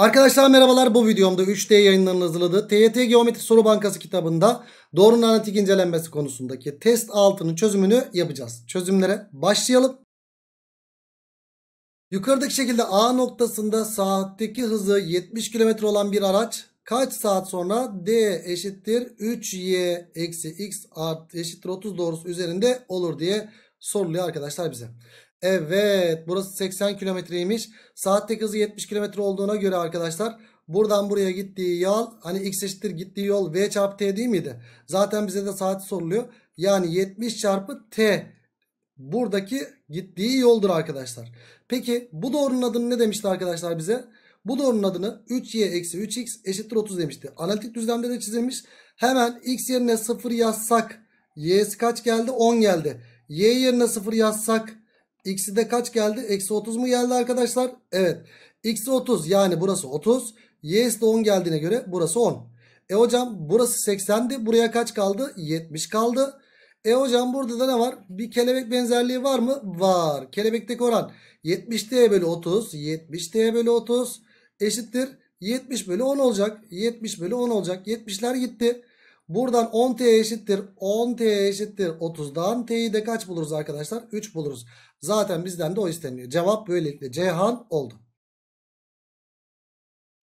Arkadaşlar merhabalar bu videomda 3D yayınlarının hazırladığı TYT Geometri Soru Bankası kitabında doğru analitik incelenmesi konusundaki test 6'nın çözümünü yapacağız. Çözümlere başlayalım. Yukarıdaki şekilde A noktasında saatteki hızı 70 km olan bir araç kaç saat sonra D eşittir 3Y eksi X art eşittir 30 doğrusu üzerinde olur diye soruluyor arkadaşlar bize. Evet burası 80 kilometreymiş. Saatteki hızı 70 kilometre olduğuna göre arkadaşlar buradan buraya gittiği yol hani x eşittir gittiği yol v çarpı t değil miydi? Zaten bize de saati soruluyor. Yani 70 çarpı t buradaki gittiği yoldur arkadaşlar. Peki bu doğrunun adını ne demişti arkadaşlar bize? Bu doğrunun adını 3y eksi 3x eşittir 30 demişti. Analitik düzlemde de çizilmiş. Hemen x yerine 0 yazsak y'si kaç geldi? 10 geldi. y yerine 0 yazsak X'i de kaç geldi? Eksi 30 mu geldi arkadaşlar? Evet. X'i 30 yani burası 30. Y'si de 10 geldiğine göre burası 10. E hocam burası 80'di. Buraya kaç kaldı? 70 kaldı. E hocam burada da ne var? Bir kelebek benzerliği var mı? Var. Kelebekteki oran 70D bölü 30. 70D bölü 30 eşittir. 70 bölü 10 olacak. 70 bölü 10 olacak. 70'ler gitti. Buradan 10t eşittir. 10t eşittir. 30'dan t'yi de kaç buluruz arkadaşlar? 3 buluruz. Zaten bizden de o isteniyor. Cevap böylelikle Cihan oldu.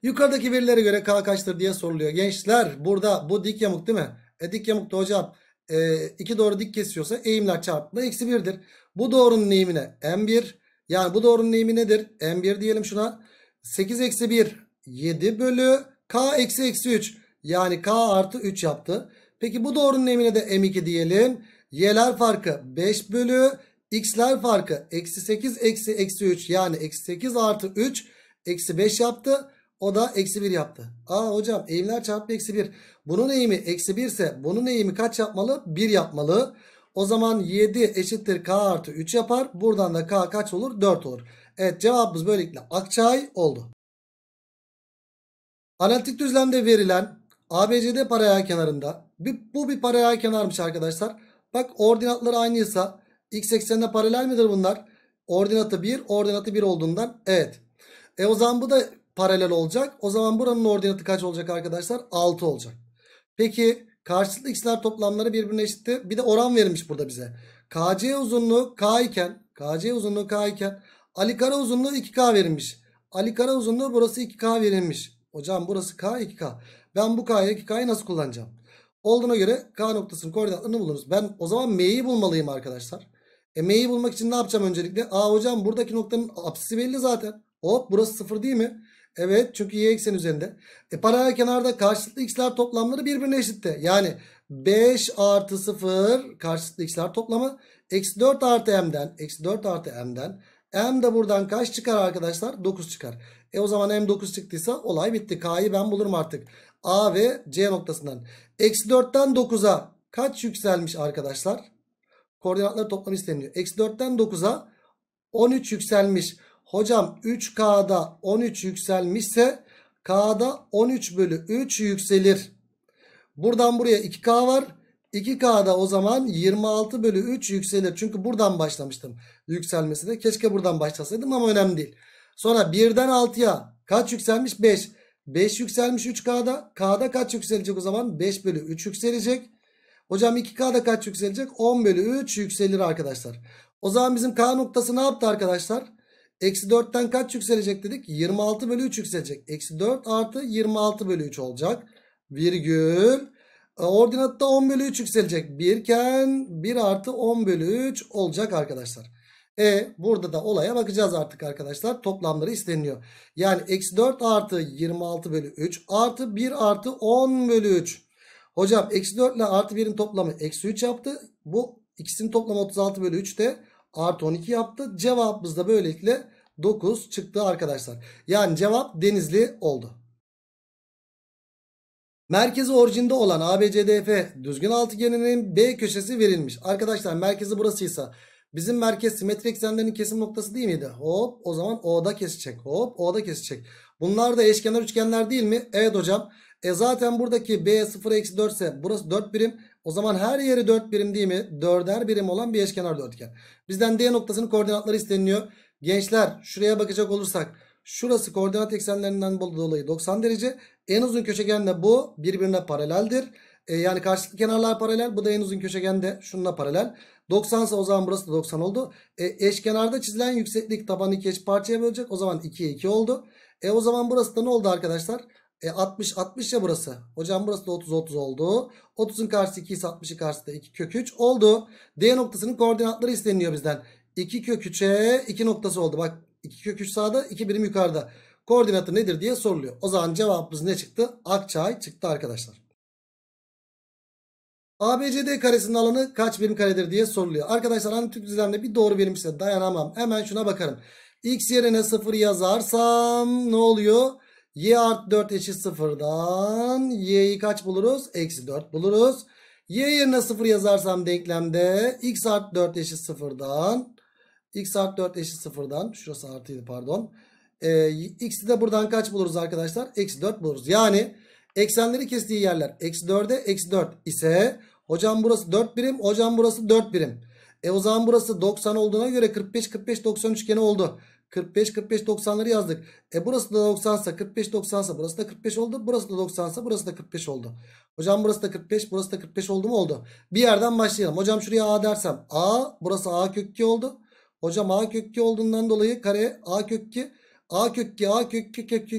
Yukarıdaki verilere göre K kaçtır diye soruluyor. Gençler burada bu dik yamuk değil mi? E, dik yamukta hocam e, iki doğru dik kesiyorsa eğimler çarpımı eksi 1'dir. Bu doğrunun ne? M1 yani bu doğrunun eğimi nedir? M1 diyelim şuna. 8 eksi 1 7 bölü K eksi eksi 3. Yani K artı 3 yaptı. Peki bu doğrunun emine de M2 diyelim. Y'ler farkı 5 bölü x'ler farkı eksi 8 eksi eksi 3 yani eksi 8 artı 3 eksi 5 yaptı. O da eksi 1 yaptı. Aa hocam eğimler çarpı eksi 1. Bunun eğimi eksi 1 ise bunun eğimi kaç yapmalı? 1 yapmalı. O zaman 7 eşittir k artı 3 yapar. Buradan da k kaç olur? 4 olur. Evet cevabımız böylelikle akçay oldu. Analitik düzlemde verilen ABCD paralel kenarında. Bu bir paralel kenarmış arkadaşlar. Bak ordinatları aynıysa x eksenine paralel midir bunlar? Ordinatı 1, ordinatı 1 olduğundan evet. E o zaman bu da paralel olacak. O zaman buranın ordinatı kaç olacak arkadaşlar? 6 olacak. Peki karşılıklı x'ler toplamları birbirine eşitti. Bir de oran verilmiş burada bize. KC uzunluğu k iken, KC uzunluğu k iken Ali Kara uzunluğu 2k verilmiş. Ali Kara uzunluğu burası 2k verilmiş. Hocam burası k 2k. Ben bu K'ya K'yı nasıl kullanacağım? Olduğuna göre K noktasının koordinatlarını buluruz. Ben o zaman M'yi bulmalıyım arkadaşlar. E M'yi bulmak için ne yapacağım öncelikle? Aa hocam buradaki noktanın apsisi belli zaten. Hop burası sıfır değil mi? Evet çünkü y eksen üzerinde. E paralel kenarda karşılıklı x'ler toplamları birbirine eşitti. Yani 5 artı 0 karşılıklı x'ler toplamı. Eksi 4 artı m'den. Eksi 4 artı m'den. M de buradan kaç çıkar arkadaşlar? 9 çıkar. E o zaman M 9 çıktıysa olay bitti. K'yı ben bulurum artık. A ve C noktasından. Eksi 4'ten 9'a kaç yükselmiş arkadaşlar? Koordinatları toplam isteniyor. Eksi 4'ten 9'a 13 yükselmiş. Hocam 3K'da 13 yükselmişse K'da 13 bölü 3 yükselir. Buradan buraya 2K var. 2K'da o zaman 26 bölü 3 yükselir. Çünkü buradan başlamıştım yükselmesi de. Keşke buradan başlasaydım ama önemli değil. Sonra 1'den 6'ya kaç yükselmiş? 5. 5 yükselmiş 3K'da. K'da kaç yükselecek o zaman? 5 bölü 3 yükselecek. Hocam 2K'da kaç yükselecek? 10 bölü 3 yükselir arkadaşlar. O zaman bizim K noktası ne yaptı arkadaşlar? Eksi 4'ten kaç yükselecek dedik? 26 bölü 3 yükselecek. Eksi 4 artı 26 bölü 3 olacak. Virgül. E, ordinatta 10 bölü 3 yükselecek. 1 iken 1 artı 10 bölü 3 olacak arkadaşlar. E burada da olaya bakacağız artık arkadaşlar. Toplamları isteniliyor. Yani eksi 4 artı 26 bölü 3 artı 1 artı 10 bölü 3. Hocam eksi 4 ile artı 1'in toplamı eksi 3 yaptı. Bu ikisinin toplamı 36 bölü 3 de artı 12 yaptı. Cevabımız da böylelikle 9 çıktı arkadaşlar. Yani cevap denizli oldu. Merkezi orijinde olan ABCDF düzgün altıgeninin B köşesi verilmiş. Arkadaşlar merkezi burasıysa bizim merkez simetri eksenlerinin kesim noktası değil miydi? Hop o zaman O'da kesecek. Hop O'da kesecek. Bunlar da eşkenar üçgenler değil mi? Evet hocam. E zaten buradaki B 0-4 ise burası 4 birim. O zaman her yeri 4 birim değil mi? 4'er birim olan bir eşkenar dörtgen. Bizden D noktasının koordinatları isteniliyor. Gençler şuraya bakacak olursak Şurası koordinat eksenlerinden dolayı 90 derece. En uzun köşegen de bu birbirine paraleldir. E, yani karşılıklı kenarlar paralel. Bu da en uzun köşegen de şununla paralel. 90 ise o zaman burası da 90 oldu. E, eşkenarda çizilen yükseklik tabanı iki eş parçaya bölecek. O zaman 2'ye 2 oldu. E o zaman burası da ne oldu arkadaşlar? E 60 60 ya burası. Hocam burası da 30 30 oldu. 30'un karşısı 2 ise 60'ın karşısı da 2 kök 3 oldu. D noktasının koordinatları isteniyor bizden. 2 kök 3'e 2 noktası oldu. Bak 2 kök 3 sağda 2 birim yukarıda. Koordinatı nedir diye soruluyor. O zaman cevabımız ne çıktı? Akçay çıktı arkadaşlar. ABCD karesinin alanı kaç birim karedir diye soruluyor. Arkadaşlar analitik düzlemde bir doğru verilmişse dayanamam. Hemen şuna bakarım. X yerine 0 yazarsam ne oluyor? Y art 4 eşit 0'dan y'yi kaç buluruz? Eksi 4 buluruz. Y yerine 0 yazarsam denklemde x art 4 eşit 0'dan X artı 4 eşit 0'dan, Şurası artıydı pardon. Ee, X'i de buradan kaç buluruz arkadaşlar? Eksi 4 buluruz. Yani eksenleri kestiği yerler. Eksi 4'e eksi 4 ise hocam burası 4 birim. Hocam burası 4 birim. E o zaman burası 90 olduğuna göre 45 45 90 üçgeni oldu. 45 45 90'ları yazdık. E burası da 90 90'sa 45 90 90'sa burası da 45 oldu. Burası da 90 90'sa burası da 45 oldu. Hocam burası da 45 burası da 45 oldu mu oldu? Bir yerden başlayalım. Hocam şuraya A dersem A burası A kök 2 oldu. Hocam A kökü olduğundan dolayı kare A kökü A kökü A kökü 2 kök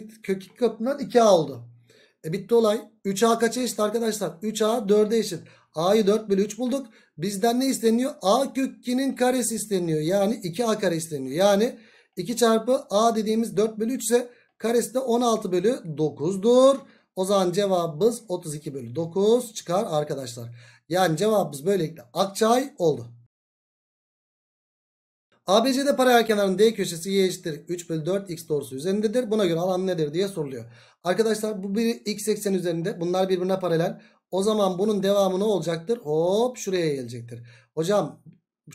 2 kök 2 a oldu. E bitti olay. 3A kaça eşit arkadaşlar? 3A 4'e eşit. A'yı 4 bölü 3 bulduk. Bizden ne isteniyor? A kökünün karesi isteniyor. Yani 2A kare isteniyor. Yani 2 çarpı A dediğimiz 4 bölü 3 ise karesi de 16 bölü 9'dur. O zaman cevabımız 32 bölü 9 çıkar arkadaşlar. Yani cevabımız böylelikle Akçay oldu. ABC'de paralel kenarın D köşesi y eşittir 3 bölü 4 x doğrusu üzerindedir. Buna göre alan nedir diye soruluyor. Arkadaşlar bu bir x eksen üzerinde. Bunlar birbirine paralel. O zaman bunun devamı ne olacaktır? Hop şuraya gelecektir. Hocam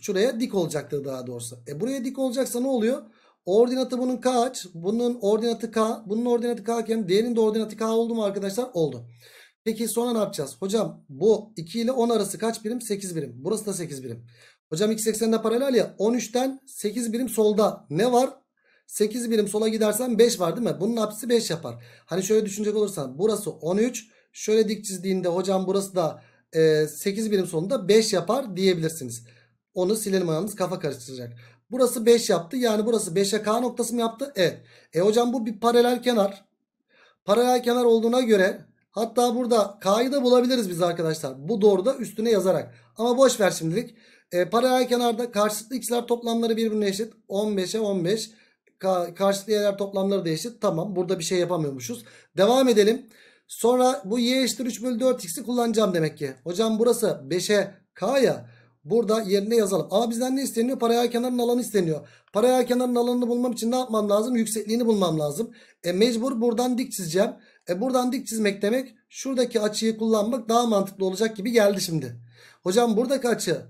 şuraya dik olacaktır daha doğrusu. E buraya dik olacaksa ne oluyor? Ordinatı bunun kaç? Bunun ordinatı k. Bunun ordinatı k iken D'nin de ordinatı k oldu mu arkadaşlar? Oldu. Peki sonra ne yapacağız? Hocam bu 2 ile 10 arası kaç birim? 8 birim. Burası da 8 birim. Hocam x eksenine paralel ya 13'ten 8 birim solda ne var? 8 birim sola gidersen 5 var değil mi? Bunun apsisi 5 yapar. Hani şöyle düşünecek olursan burası 13. Şöyle dik çizdiğinde hocam burası da e, 8 birim sonunda 5 yapar diyebilirsiniz. Onu silelim yalnız kafa karıştıracak. Burası 5 yaptı. Yani burası 5'e k noktası mı yaptı? Evet. E hocam bu bir paralel kenar. Paralel kenar olduğuna göre hatta burada k'yı da bulabiliriz biz arkadaşlar. Bu doğru da üstüne yazarak. Ama boş ver şimdilik. E, paralel kenarda karşılıklı x'ler toplamları birbirine eşit. 15'e 15. Ka karşılıklı y'ler toplamları da eşit. Tamam burada bir şey yapamıyormuşuz. Devam edelim. Sonra bu y eşittir 3 bölü 4x'i kullanacağım demek ki. Hocam burası 5'e k ya. Burada yerine yazalım. Ama bizden ne isteniyor? paraya kenarın alanı isteniyor. paraya kenarın alanını bulmam için ne yapmam lazım? Yüksekliğini bulmam lazım. E mecbur buradan dik çizeceğim. E buradan dik çizmek demek şuradaki açıyı kullanmak daha mantıklı olacak gibi geldi şimdi. Hocam buradaki açı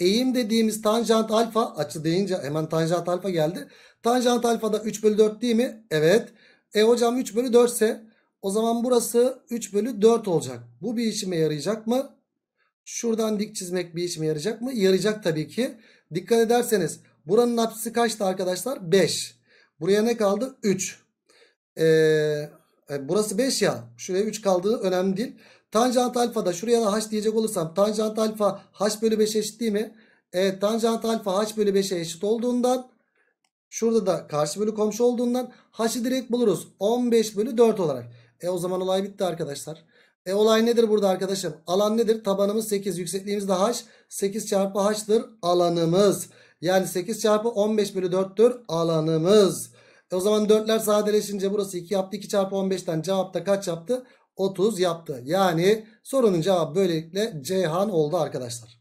eğim dediğimiz tanjant alfa açı deyince hemen tanjant alfa geldi. Tanjant alfa da 3 bölü 4 değil mi? Evet. E hocam 3 bölü 4 ise o zaman burası 3 bölü 4 olacak. Bu bir işime yarayacak mı? Şuradan dik çizmek bir işime yarayacak mı? Yarayacak tabii ki. Dikkat ederseniz buranın apsisi kaçtı arkadaşlar? 5. Buraya ne kaldı? 3. Ee, burası 5 ya. Şuraya 3 kaldığı önemli değil. Tanjant alfa da şuraya da h diyecek olursam tanjant alfa h bölü 5 eşit değil mi? Evet tanjant alfa h bölü 5'e eşit olduğundan şurada da karşı bölü komşu olduğundan h'ı direkt buluruz. 15 bölü 4 olarak. E o zaman olay bitti arkadaşlar. E olay nedir burada arkadaşım? Alan nedir? Tabanımız 8. Yüksekliğimiz de h. 8 çarpı h'tır alanımız. Yani 8 çarpı 15 bölü 4'tür alanımız. E o zaman 4'ler sadeleşince burası 2 yaptı. 2 çarpı 15'ten cevapta kaç yaptı? 30 yaptı. Yani sorunun cevabı böylelikle Ceyhan oldu arkadaşlar.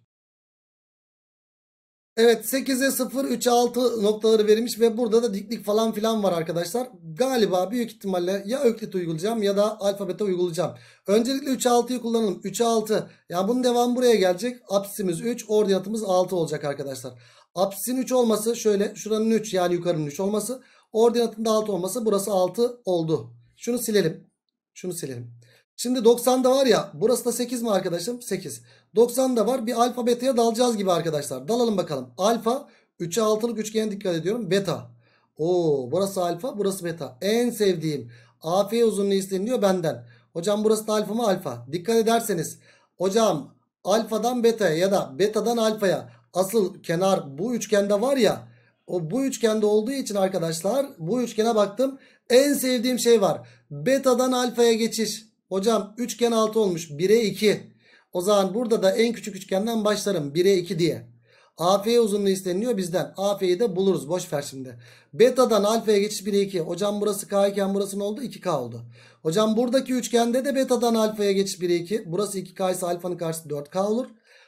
Evet 8'e 0, 3'e 6 noktaları verilmiş ve burada da diklik falan filan var arkadaşlar. Galiba büyük ihtimalle ya öklit uygulayacağım ya da alfabete uygulayacağım. Öncelikle 3, 6'yı kullanalım. 3, 6. Yani bunun devamı buraya gelecek. Apsimiz 3, ordinatımız 6 olacak arkadaşlar. Apsin 3 olması şöyle şuranın 3 yani yukarının 3 olması. Ordinatın da 6 olması burası 6 oldu. Şunu silelim. Şunu silelim. Şimdi 90'da var ya burası da 8 mi arkadaşım? 8. 90'da var bir alfa beta'ya dalacağız gibi arkadaşlar. Dalalım bakalım. Alfa 3'e 6'lık üçgen dikkat ediyorum. Beta. Oo burası alfa burası beta. En sevdiğim AF uzunluğu isteniyor benden. Hocam burası da alfa mı alfa? Dikkat ederseniz hocam alfadan beta'ya ya da betadan alfaya asıl kenar bu üçgende var ya o bu üçgende olduğu için arkadaşlar bu üçgene baktım en sevdiğim şey var. Beta'dan alfaya geçiş. Hocam üçgen 6 olmuş. 1'e 2. O zaman burada da en küçük üçgenden başlarım. 1'e 2 diye. AF uzunluğu isteniyor bizden. AF'yi de buluruz. Boş ver şimdi. Beta'dan alfaya geçiş 1'e 2. Hocam burası K iken burası ne oldu? 2K oldu. Hocam buradaki üçgende de beta'dan alfaya geçiş 1'e 2. Burası 2K ise alfanın karşısı 4K olur.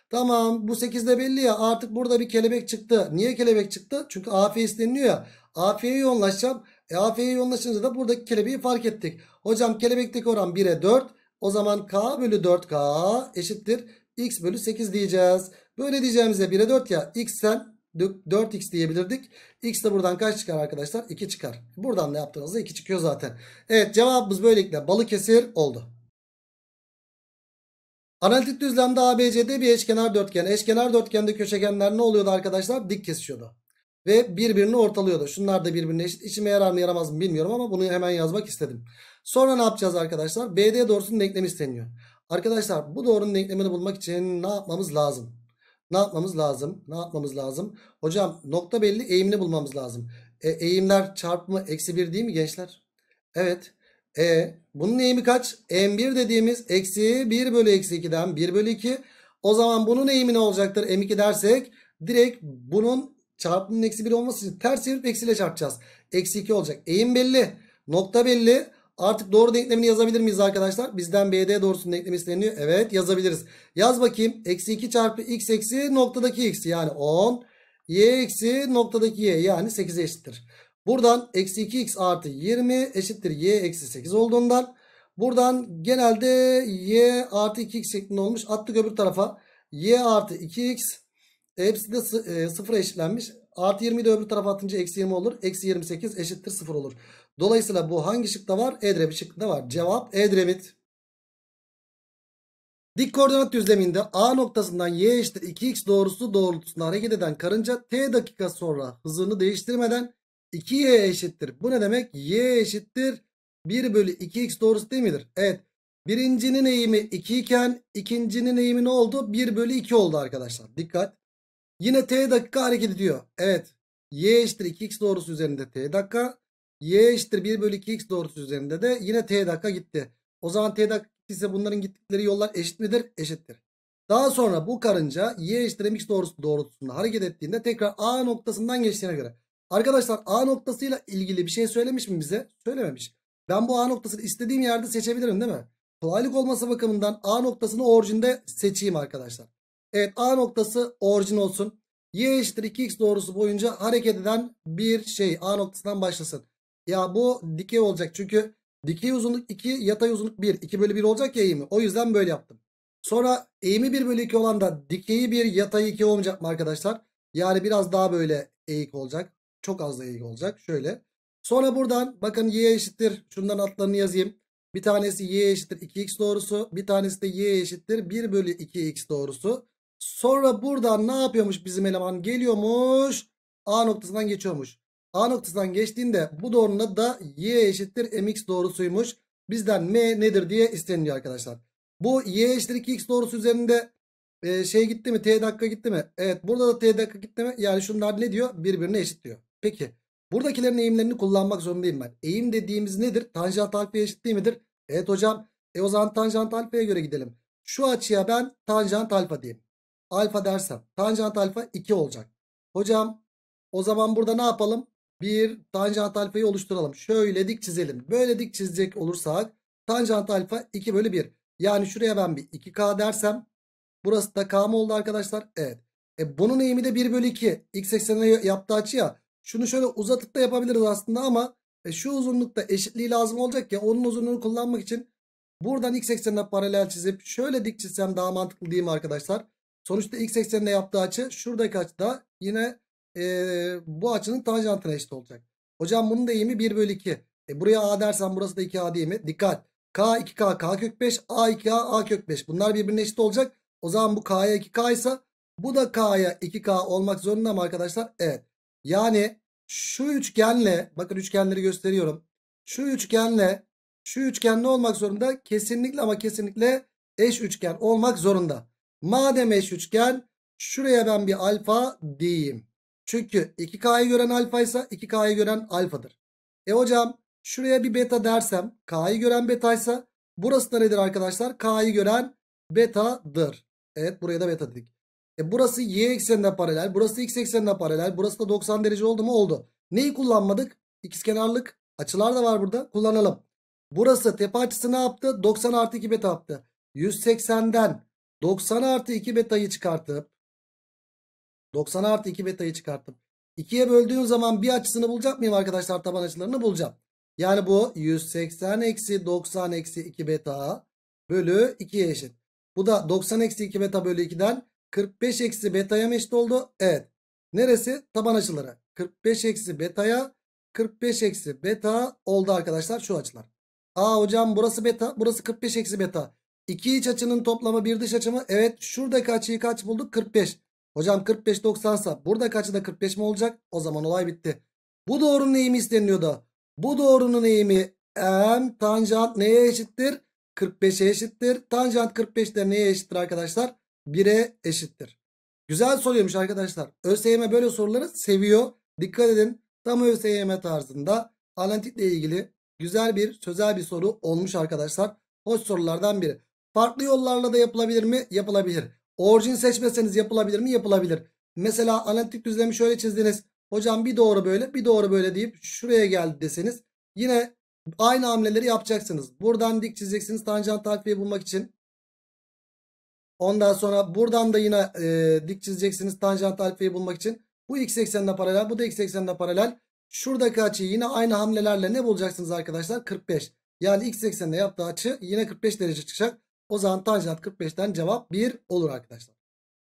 Tamam bu de belli ya artık burada bir kelebek çıktı. Niye kelebek çıktı? Çünkü AF isteniliyor ya. AF'ye yoğunlaşacağım. E AF'ye yoğunlaşınca da buradaki kelebeği fark ettik. Hocam kelebekteki oran 1'e 4. O zaman K bölü 4K eşittir. X bölü 8 diyeceğiz. Böyle diyeceğimize 1'e 4 ya. X'ten 4x diyebilirdik. X de buradan kaç çıkar arkadaşlar? 2 çıkar. Buradan da yaptığınızda 2 çıkıyor zaten. Evet cevabımız böylelikle Balıkesir oldu. Analitik düzlemde ABCD bir eşkenar dörtgen. Eşkenar dörtgende köşegenler ne oluyordu arkadaşlar? Dik kesişiyordu. Ve birbirini ortalıyordu. Şunlar da birbirine eşit. İçime yarar mı yaramaz mı bilmiyorum ama bunu hemen yazmak istedim. Sonra ne yapacağız arkadaşlar? BD doğrusunun denklemi isteniyor. Arkadaşlar bu doğrunun denklemini bulmak için ne yapmamız lazım? Ne yapmamız lazım? Ne yapmamız lazım? Hocam nokta belli eğimini bulmamız lazım. E, eğimler çarpımı eksi 1 değil mi gençler? Evet. E, bunun eğimi kaç? M1 dediğimiz eksi 1 bölü eksi 2'den 1 bölü 2. O zaman bunun eğimi ne olacaktır? M2 dersek direkt bunun Çarpımın eksi 1 olması için ters çevirip eksiyle çarpacağız. Eksi 2 olacak. Eğim belli. Nokta belli. Artık doğru denklemini yazabilir miyiz arkadaşlar? Bizden BD doğrusunun denklemi isteniyor. Evet yazabiliriz. Yaz bakayım. Eksi 2 çarpı x eksi noktadaki x yani 10. Y eksi noktadaki y yani 8'e eşittir. Buradan eksi 2x artı 20 eşittir y eksi 8 olduğundan. Buradan genelde y artı 2x şeklinde olmuş. Attık öbür tarafa. y artı 2x Hepsi de e, sıfıra eşitlenmiş. Artı 20'yi de öbür tarafa atınca eksi 20 olur. Eksi 28 eşittir sıfır olur. Dolayısıyla bu hangi şıkta var? Edremit şıkkında var. Cevap Edremit. Dik koordinat düzleminde A noktasından Y eşittir 2x doğrusu doğrultusunda hareket eden karınca t dakika sonra hızını değiştirmeden 2y eşittir. Bu ne demek? y eşittir 1 bölü 2x doğrusu değil midir? Evet. Birincinin eğimi 2 iken ikincinin eğimi ne oldu? 1 bölü 2 oldu arkadaşlar. Dikkat. Yine t dakika hareket ediyor. Evet. Y eşittir 2x doğrusu üzerinde t dakika. Y eşittir 1 bölü 2x doğrusu üzerinde de yine t dakika gitti. O zaman t dakika gittiyse bunların gittikleri yollar eşit midir? Eşittir. Daha sonra bu karınca y eşittir mx doğrusu doğrultusunda hareket ettiğinde tekrar a noktasından geçtiğine göre. Arkadaşlar a noktasıyla ilgili bir şey söylemiş mi bize? Söylememiş. Ben bu a noktasını istediğim yerde seçebilirim değil mi? Kolaylık olması bakımından a noktasını orijinde seçeyim arkadaşlar. Evet A noktası orijin olsun. Y eşittir 2x doğrusu boyunca hareket eden bir şey A noktasından başlasın. Ya bu dikey olacak çünkü dikey uzunluk 2 yatay uzunluk 1. 2 bölü 1 olacak ya eğimi. O yüzden böyle yaptım. Sonra eğimi 1 bölü 2 olan da dikeyi 1 yatayı 2 olmayacak mı arkadaşlar? Yani biraz daha böyle eğik olacak. Çok az da eğik olacak. Şöyle. Sonra buradan bakın y eşittir. Şundan altlarını yazayım. Bir tanesi y eşittir 2x doğrusu. Bir tanesi de y eşittir 1 bölü 2x doğrusu. Sonra buradan ne yapıyormuş bizim eleman? Geliyormuş. A noktasından geçiyormuş. A noktasından geçtiğinde bu doğrunun da y eşittir mx doğrusuymuş. Bizden m nedir diye isteniyor arkadaşlar. Bu y eşittir 2x doğrusu üzerinde e, şey gitti mi? T dakika gitti mi? Evet burada da t dakika gitti mi? Yani şunlar ne diyor? Birbirine eşit diyor. Peki buradakilerin eğimlerini kullanmak zorundayım ben. Eğim dediğimiz nedir? Tanjant alfaya eşit değil midir? Evet hocam. E o zaman tanjant alfaya göre gidelim. Şu açıya ben tanjant alfa diyeyim alfa dersem tanjant alfa 2 olacak. Hocam o zaman burada ne yapalım? Bir tanjant alfayı oluşturalım. Şöyle dik çizelim. Böyle dik çizecek olursak tanjant alfa 2 bölü 1. Yani şuraya ben bir 2k dersem burası da k mı oldu arkadaşlar? Evet. E bunun eğimi de 1 bölü 2. X eksenine yaptığı açı ya. Şunu şöyle uzatıp da yapabiliriz aslında ama e, şu uzunlukta eşitliği lazım olacak ya. Onun uzunluğunu kullanmak için buradan x eksenine paralel çizip şöyle dik çizsem daha mantıklı değil mi arkadaşlar? Sonuçta x ekseninde yaptığı açı şuradaki açı yine e, bu açının tanjantına eşit olacak. Hocam bunun da eğimi 1 bölü 2. E, buraya a dersen burası da 2a değil mi? Dikkat. K 2K K kök 5 A 2A A kök 5 bunlar birbirine eşit olacak. O zaman bu K'ya 2K ise bu da K'ya 2K olmak zorunda mı arkadaşlar? Evet. Yani şu üçgenle bakın üçgenleri gösteriyorum. Şu üçgenle şu üçgen ne olmak zorunda? Kesinlikle ama kesinlikle eş üçgen olmak zorunda. Madem eş üçgen şuraya ben bir alfa diyeyim. Çünkü 2K'yı gören alfa ise 2K'yı gören alfadır. E hocam şuraya bir beta dersem K'yı gören betaysa burası da nedir arkadaşlar? K'yı gören betadır. Evet buraya da beta dedik. E burası y eksenine paralel. Burası x eksenine paralel. Burası da 90 derece oldu mu? Oldu. Neyi kullanmadık? İkizkenarlık. Açılar da var burada. Kullanalım. Burası tepe açısı ne yaptı? 90 artı 2 beta yaptı. 180'den 90 artı 2 betayı çıkartıp 90 artı 2 betayı çıkartıp 2'ye böldüğüm zaman bir açısını bulacak mıyım arkadaşlar? Taban açılarını bulacağım. Yani bu 180 eksi 90 eksi 2 beta bölü 2'ye eşit. Bu da 90 eksi 2 beta bölü 2'den 45 eksi betaya mı eşit oldu? Evet. Neresi? Taban açıları. 45 eksi betaya 45 eksi beta oldu arkadaşlar şu açılar. Aa hocam burası beta burası 45 eksi beta. İki iç açının toplamı bir dış açı mı? Evet şuradaki açıyı kaç bulduk? 45. Hocam 45 90 sa buradaki açı da 45 mi olacak? O zaman olay bitti. Bu doğrunun eğimi isteniyordu. Bu doğrunun eğimi m tanjant neye eşittir? 45'e eşittir. Tanjant 45 de neye eşittir arkadaşlar? 1'e eşittir. Güzel soruyormuş arkadaşlar. ÖSYM böyle soruları seviyor. Dikkat edin. Tam ÖSYM tarzında analitikle ilgili güzel bir sözel bir soru olmuş arkadaşlar. Hoş sorulardan biri. Farklı yollarla da yapılabilir mi? Yapılabilir. Orijin seçmeseniz yapılabilir mi? Yapılabilir. Mesela analitik düzlemi şöyle çizdiniz. Hocam bir doğru böyle bir doğru böyle deyip şuraya geldi deseniz. Yine aynı hamleleri yapacaksınız. Buradan dik çizeceksiniz tanjant alfayı bulmak için. Ondan sonra buradan da yine e, dik çizeceksiniz tanjant alfayı bulmak için. Bu x eksenine paralel bu da x eksenine paralel. Şuradaki açıyı yine aynı hamlelerle ne bulacaksınız arkadaşlar? 45. Yani x eksenine yaptığı açı yine 45 derece çıkacak. O zaman tanjant 45'ten cevap 1 olur arkadaşlar.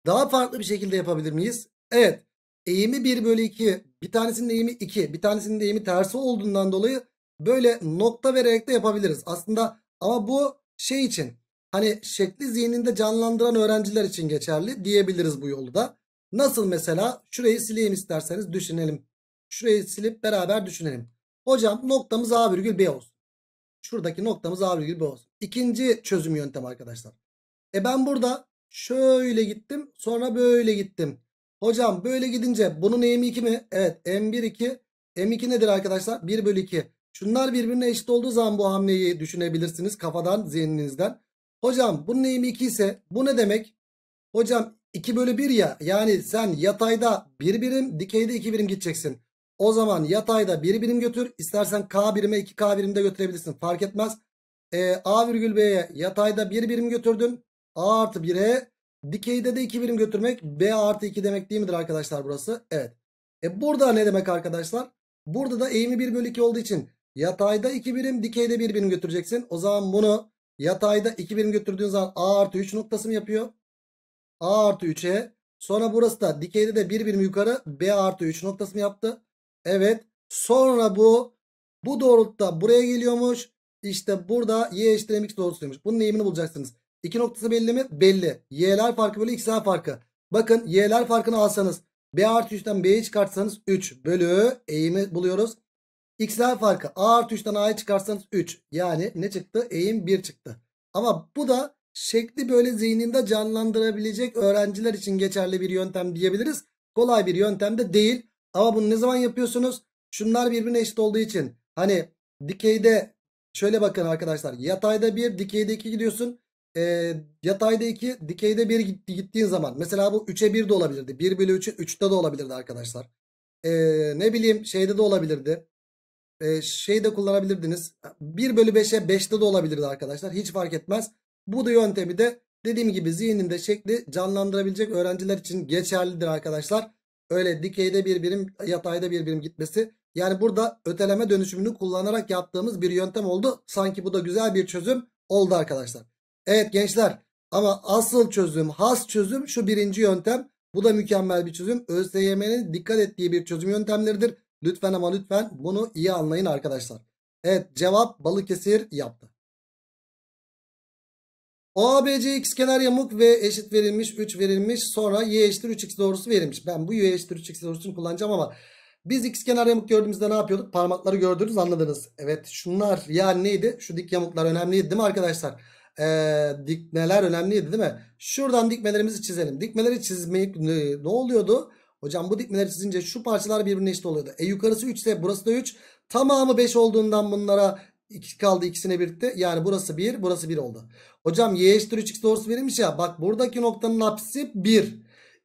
Daha farklı bir şekilde yapabilir miyiz? Evet. Eğimi 1 bölü 2. Bir tanesinin eğimi 2. Bir tanesinin eğimi tersi olduğundan dolayı böyle nokta vererek de yapabiliriz. Aslında ama bu şey için hani şekli zihninde canlandıran öğrenciler için geçerli diyebiliriz bu yolu da. Nasıl mesela şurayı sileyim isterseniz düşünelim. Şurayı silip beraber düşünelim. Hocam noktamız A virgül B olsun. Şuradaki noktamız A virgül B olsun. İkinci çözüm yöntemi arkadaşlar. E ben burada şöyle gittim. Sonra böyle gittim. Hocam böyle gidince bunun M2 mi? Evet M1 2. M2 nedir arkadaşlar? 1 bölü 2. Şunlar birbirine eşit olduğu zaman bu hamleyi düşünebilirsiniz kafadan zihninizden. Hocam bunun eğimi 2 ise bu ne demek? Hocam 2 bölü 1 ya yani sen yatayda 1 birim dikeyde 2 birim gideceksin. O zaman yatayda 1 birim götür. İstersen K birime 2K birimde götürebilirsin. Fark etmez. E, A virgül B'ye yatayda 1 birim götürdün. A artı 1'e dikeyde de 2 birim götürmek B artı 2 demek değil midir arkadaşlar burası? Evet. E burada ne demek arkadaşlar? Burada da eğimi 1 bölü 2 olduğu için yatayda 2 birim dikeyde 1 birim götüreceksin. O zaman bunu yatayda 2 birim götürdüğün zaman A artı 3 noktası mı yapıyor? A artı 3'e. Sonra burası da dikeyde de 1 birim yukarı B artı 3 noktası mı yaptı? Evet. Sonra bu bu doğrultuda buraya geliyormuş. İşte burada y eşittir mx doğrultusuymuş. Bunun eğimini bulacaksınız. İki noktası belli mi? Belli. Y'ler farkı bölü x'ler farkı. Bakın y'ler farkını alsanız b artı 3'ten b'yi çıkartsanız 3 bölü eğimi buluyoruz. x'ler farkı a artı 3'ten a'yı çıkarsanız 3. Yani ne çıktı? Eğim 1 çıktı. Ama bu da şekli böyle zihninde canlandırabilecek öğrenciler için geçerli bir yöntem diyebiliriz. Kolay bir yöntem de değil. Ama bunu ne zaman yapıyorsunuz? Şunlar birbirine eşit olduğu için. Hani dikeyde şöyle bakın arkadaşlar. Yatayda 1 dikeyde 2 gidiyorsun. E, yatayda 2 dikeyde 1 gittiğin zaman. Mesela bu 3'e 1 de olabilirdi. 1 bölü 3'ü 3'te de olabilirdi arkadaşlar. E, ne bileyim şeyde de olabilirdi. E, şey de kullanabilirdiniz. 1 bölü 5'e 5'te de olabilirdi arkadaşlar. Hiç fark etmez. Bu da yöntemi de dediğim gibi zihninde şekli canlandırabilecek öğrenciler için geçerlidir arkadaşlar. Öyle dikeyde bir birim yatayda bir birim gitmesi. Yani burada öteleme dönüşümünü kullanarak yaptığımız bir yöntem oldu. Sanki bu da güzel bir çözüm oldu arkadaşlar. Evet gençler ama asıl çözüm has çözüm şu birinci yöntem. Bu da mükemmel bir çözüm. ÖSYM'nin dikkat ettiği bir çözüm yöntemleridir. Lütfen ama lütfen bunu iyi anlayın arkadaşlar. Evet cevap Balıkesir yaptı. ABC x kenar yamuk ve eşit verilmiş 3 verilmiş. Sonra Y eşittir 3x doğrusu verilmiş. Ben bu Y eşittir 3x doğrusunu kullanacağım ama biz x kenar yamuk gördüğümüzde ne yapıyorduk? Parmakları gördünüz anladınız. Evet şunlar yani neydi? Şu dik yamuklar önemliydi değil mi arkadaşlar? Ee, dikmeler önemliydi değil mi? Şuradan dikmelerimizi çizelim. Dikmeleri çizmek ne oluyordu? Hocam bu dikmeleri çizince şu parçalar birbirine eşit oluyordu. E yukarısı 3 ise burası da 3. Tamamı 5 olduğundan bunlara İkisi kaldı ikisine birlikte. Yani burası 1 burası 1 oldu. Hocam y eşittir 3x doğrusu verilmiş ya. Bak buradaki noktanın apsisi 1.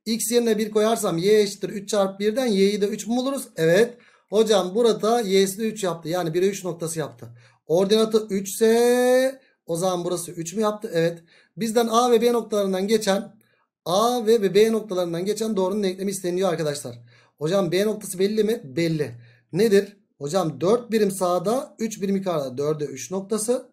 X yerine 1 koyarsam y eşittir 3 çarpı 1'den y'yi de 3 mü buluruz? Evet. Hocam burada y'si de 3 yaptı. Yani 1'e 3 noktası yaptı. Ordinatı 3 ise o zaman burası 3 mü yaptı? Evet. Bizden A ve B noktalarından geçen A ve B noktalarından geçen doğrunun denklemi isteniyor arkadaşlar. Hocam B noktası belli mi? Belli. Nedir? Hocam 4 birim sağda 3 birim yukarıda 4'e 3 noktası.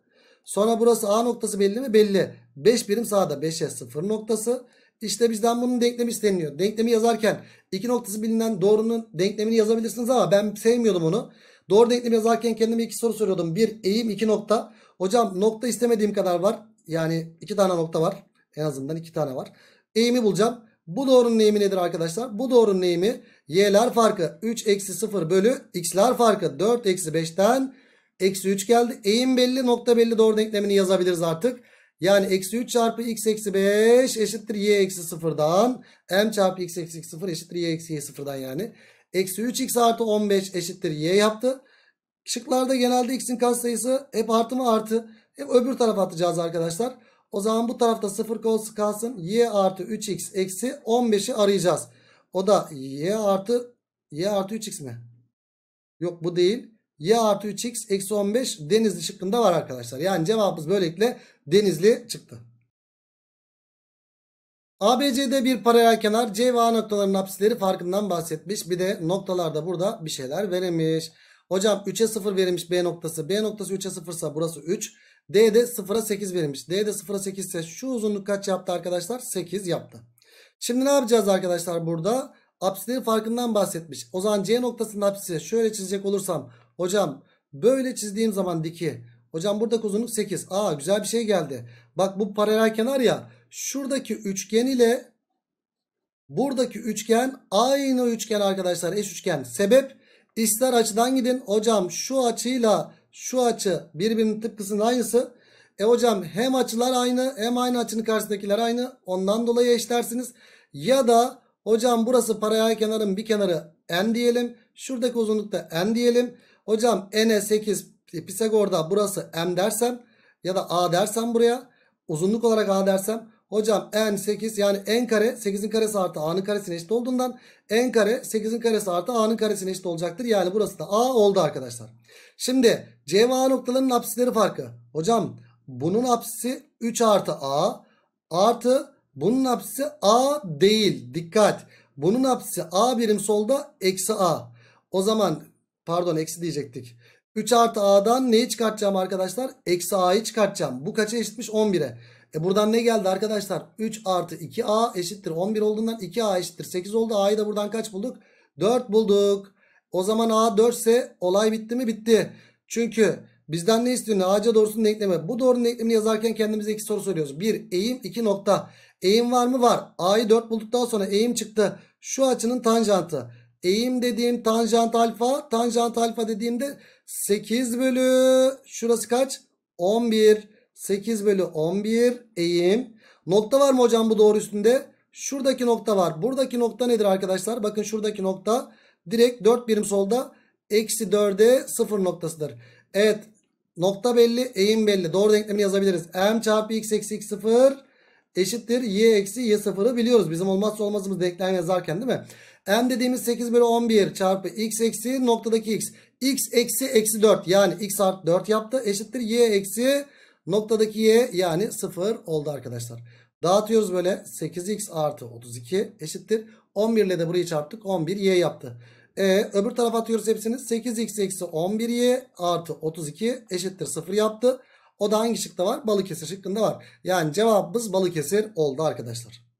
Sonra burası A noktası belli mi? Belli. 5 birim sağda 5'e 0 noktası. İşte bizden bunun denklemi isteniyor. Denklemi yazarken iki noktası bilinen doğrunun denklemini yazabilirsiniz ama ben sevmiyordum onu. Doğru denklemi yazarken kendime iki soru soruyordum. Bir eğim iki nokta. Hocam nokta istemediğim kadar var. Yani iki tane nokta var. En azından iki tane var. Eğimi bulacağım. Bu doğrunun eğimi nedir arkadaşlar? Bu doğrunun eğimi y'ler farkı 3 eksi 0 bölü x'ler farkı 4 eksi 5'ten eksi 3 geldi. Eğim belli nokta belli doğru denklemini yazabiliriz artık. Yani eksi 3 çarpı x eksi 5 eşittir y eksi 0'dan. m çarpı x eksi 0 eşittir y eksi y 0'dan yani. Eksi 3x artı 15 eşittir y yaptı. Şıklarda genelde x'in katsayısı hep artı mı artı. Hep öbür tarafa atacağız arkadaşlar. O zaman bu tarafta 0 kalsın. Y artı 3x eksi 15'i arayacağız. O da y artı y artı 3x mi? Yok bu değil. Y artı 3x eksi 15 denizli şıkkında var arkadaşlar. Yani cevabımız böylelikle denizli çıktı. ABC'de bir paralel kenar C ve A noktalarının apsisleri farkından bahsetmiş. Bir de noktalarda burada bir şeyler verilmiş. Hocam 3'e 0 verilmiş B noktası. B noktası 3'e 0 ise burası 3. D de 0'a 8 verilmiş. D de 0'a 8 ise şu uzunluk kaç yaptı arkadaşlar? 8 yaptı. Şimdi ne yapacağız arkadaşlar burada? Apsislerin farkından bahsetmiş. O zaman C noktasının apsisi şöyle çizecek olursam. Hocam böyle çizdiğim zaman diki. Hocam buradaki uzunluk 8. Aa güzel bir şey geldi. Bak bu paralel kenar ya. Şuradaki üçgen ile buradaki üçgen aynı üçgen arkadaşlar. Eş üçgen. Sebep ister açıdan gidin. Hocam şu açıyla şu açı birbirinin tıpkısının aynısı. E hocam hem açılar aynı hem aynı açının karşısındakiler aynı. Ondan dolayı eşlersiniz. Ya da hocam burası paralel kenarın bir kenarı n diyelim. Şuradaki uzunlukta n diyelim. Hocam n'e 8 e, Pisagor'da burası m dersem ya da a dersem buraya uzunluk olarak a dersem Hocam n 8 yani n kare 8'in karesi artı a'nın karesine eşit olduğundan n kare 8'in karesi artı a'nın karesine eşit olacaktır. Yani burası da a oldu arkadaşlar. Şimdi c ve a noktalarının apsisleri farkı. Hocam bunun apsisi 3 artı a artı bunun apsisi a değil. Dikkat. Bunun apsisi a birim solda eksi a. O zaman pardon eksi diyecektik. 3 artı a'dan neyi çıkartacağım arkadaşlar? Eksi a'yı çıkartacağım. Bu kaça eşitmiş? 11'e. E buradan ne geldi arkadaşlar? 3 artı 2a eşittir 11 olduğundan 2a eşittir 8 oldu. a'yı da buradan kaç bulduk? 4 bulduk. O zaman a 4 ise olay bitti mi? Bitti. Çünkü bizden ne istiyor? Ağaca doğrusunun denklemi. Bu doğrunun denklemini yazarken kendimize iki soru soruyoruz. 1 eğim 2 nokta. Eğim var mı? Var. a'yı 4 bulduktan sonra eğim çıktı. Şu açının tanjantı. Eğim dediğim tanjant alfa. Tanjant alfa dediğimde 8 bölü şurası kaç? 11. 8 bölü 11 eğim. Nokta var mı hocam bu doğru üstünde? Şuradaki nokta var. Buradaki nokta nedir arkadaşlar? Bakın şuradaki nokta direkt 4 birim solda. Eksi 4'e 0 noktasıdır. Evet nokta belli eğim belli. Doğru denklemi yazabiliriz. M çarpı x eksi x 0 eşittir. Y eksi y 0'ı biliyoruz. Bizim olmazsa olmazımız denklem yazarken değil mi? M dediğimiz 8 bölü 11 çarpı x eksi noktadaki x. x eksi eksi 4 yani x artı 4 yaptı. Eşittir y eksi 4. Noktadaki y yani 0 oldu arkadaşlar. Dağıtıyoruz böyle 8x artı 32 eşittir. 11 ile de burayı çarptık 11y yaptı. E, öbür tarafa atıyoruz hepsini 8x eksi 11y artı 32 eşittir 0 yaptı. O da hangi şıkta var? Balıkesir şıkkında var. Yani cevabımız Balıkesir oldu arkadaşlar.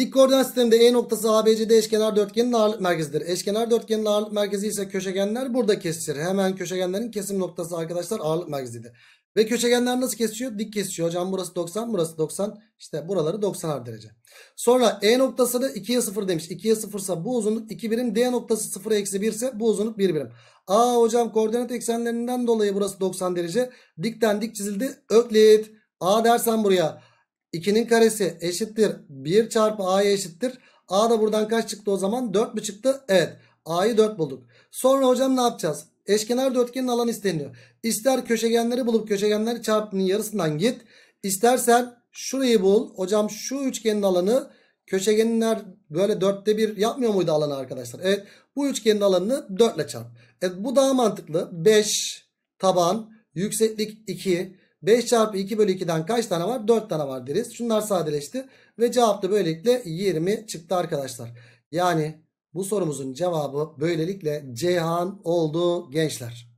Dik koordinat sisteminde E noktası ABCD eşkenar dörtgenin ağırlık merkezidir. Eşkenar dörtgenin ağırlık merkezi ise köşegenler burada kesişir. Hemen köşegenlerin kesim noktası arkadaşlar ağırlık merkezidir. Ve köşegenler nasıl kesiyor? Dik kesiyor. Hocam burası 90, burası 90. İşte buraları 90 derece. Sonra E noktası da 2'ye 0 demiş. 2'ye 0 ise bu uzunluk 2 birim. D noktası 0'a eksi 1 ise bu uzunluk 1 birim. Aa hocam koordinat eksenlerinden dolayı burası 90 derece. Dikten dik çizildi. Öklit. A dersen buraya. 2'nin karesi eşittir 1 çarpı a'ya eşittir. A da buradan kaç çıktı o zaman? 4 mü çıktı? Evet. A'yı 4 bulduk. Sonra hocam ne yapacağız? Eşkenar dörtgenin alanı isteniyor. İster köşegenleri bulup köşegenleri çarpının yarısından git. İstersen şurayı bul. Hocam şu üçgenin alanı köşegenler böyle dörtte bir yapmıyor muydu alanı arkadaşlar? Evet. Bu üçgenin alanını 4 ile çarp. Evet bu daha mantıklı. 5 taban yükseklik 2 5 çarpı 2 bölü 2'den kaç tane var? 4 tane var deriz. Şunlar sadeleşti. Ve cevap da böylelikle 20 çıktı arkadaşlar. Yani bu sorumuzun cevabı böylelikle Ceyhan oldu gençler.